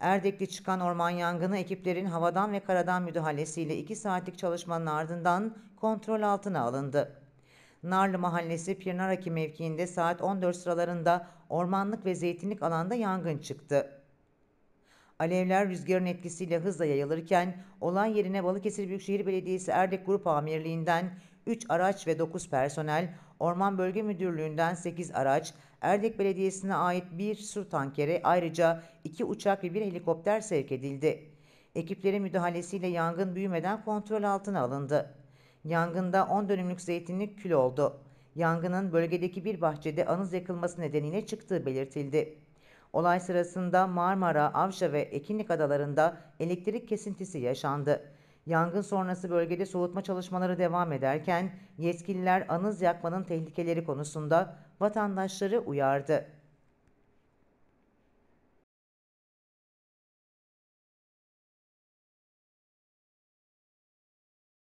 Erdekli çıkan orman yangını ekiplerin havadan ve karadan müdahalesiyle 2 saatlik çalışmanın ardından kontrol altına alındı. Narlı Mahallesi Pirnaraki mevkiinde saat 14 sıralarında ormanlık ve zeytinlik alanda yangın çıktı. Alevler rüzgarın etkisiyle hızla yayılırken olay yerine Balıkesir Büyükşehir Belediyesi Erdek Grup Amirliği'nden 3 araç ve 9 personel Orman Bölge Müdürlüğü'nden 8 araç, Erdek Belediyesi'ne ait bir su tankeri ayrıca 2 uçak ve 1 helikopter sevk edildi. Ekiplerin müdahalesiyle yangın büyümeden kontrol altına alındı. Yangında 10 dönümlük zeytinlik kül oldu. Yangının bölgedeki bir bahçede anız yakılması nedeniyle çıktığı belirtildi. Olay sırasında Marmara, Avşa ve Ekinlik adalarında elektrik kesintisi yaşandı. Yangın sonrası bölgede soğutma çalışmaları devam ederken yetkililer anız yakmanın tehlikeleri konusunda vatandaşları uyardı.